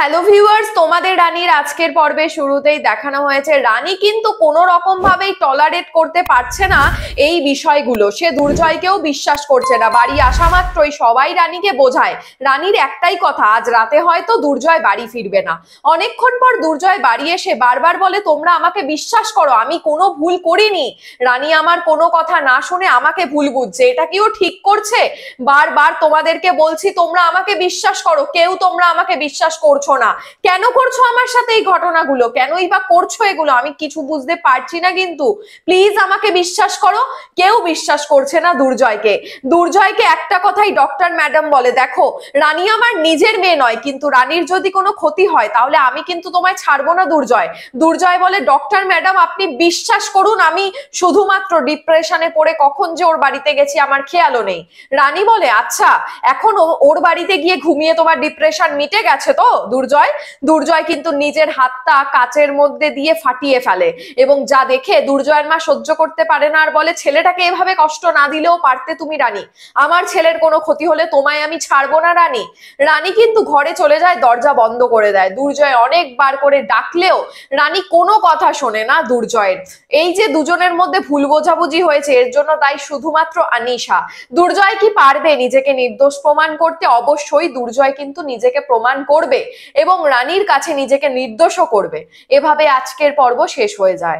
hello viewers তোমাদের রানীর আজকের পর্বে শুরুতেই দেখানো হয়েছে রানী কিন্তু কোনো রকম ভাবেই টলারেট করতে পারছে না এই বিষয়গুলো সে দুর্জয়কেও বিশ্বাস করছে না বাড়ি আসা মাত্রই সবাই রানীকে বোঝায় রানীর একটাই কথা আজ রাতে হয়তো দুর্জয় বাড়ি ফিরবে না অনেকক্ষণ পর দুর্জয় বাড়ি এসে বারবার বলে তোমরা আমাকে বিশ্বাস করো আমি কোনো ভুল করিনি রানী আমার কোনো কথা না শুনে আমাকে ভুল বুঝছে এটা কিও ঠিক করছে বারবার তোমাদেরকে বলছি তোমরা আমাকে বিশ্বাস করো কেউ তোমরা আমাকে বিশ্বাস করছো করছো না কেন করছো আমার সাথে এই ঘটনাগুলো কেনই বা করছো এগুলো আমি কিছু বুঝতে পারছি না কিন্তু প্লিজ আমাকে বিশ্বাস করো কেউ বিশ্বাস করছে না দুর্জয়কে দুর্জয়কে একটা কথাই ডক্টর ম্যাডাম বলে দেখো রানী আমার নিজের মেয়ে নয় কিন্তু রানীর যদি কোনো ক্ষতি হয় তাহলে আমি কিন্তু তোমায় ছাড়বো না দুর্জয় দুর্জয় বলে ডক্টর ম্যাডাম আপনি বিশ্বাস করুন আমি শুধুমাত্র ডিপ্রেশনে পড়ে কখন যে ওর বাড়িতে গেছি আমার খেয়ালও নেই রানী বলে আচ্ছা এখন ওর বাড়িতে গিয়ে ঘুমিয়ে তোমার ডিপ্রেশন মিটে গেছে তো দুর্জয় দুর্জয় দুর্জয় কিন্তু নিজের হাতটা কাচের মধ্যে দিয়ে ফাটিয়ে ফেলে এবং যা দেখে দুর্জয়ের মা সহ্য করতে পারে না আর বলে ছেলেটাকে এভাবে কষ্ট না দিলেও পারতে তুমি রানী আমার ছেলের কোনো ক্ষতি হলে তোমায় আমি ছাড়বো না রানী রানী কিন্তু ঘরে চলে যায় দরজা বন্ধ করে দেয় দুর্জয় অনেকবার করে ডাকলেও রানী কোনো কথা শোনে না দুর্জয়ের এই যে দুজনের মধ্যে ভুল বোঝাবুঝি হয়েছে এর জন্য তাই শুধুমাত্র আনিশা দুর্জয় কি পারবে নিজেকে নির্দোষ প্রমাণ করতে অবশ্যই দুর্জয় কিন্তু নিজেকে প্রমাণ করবে এবং রানীর কাছে নিজেকে নির্দোষও করবে এভাবে আজকের পর্ব শেষ হয়ে যায়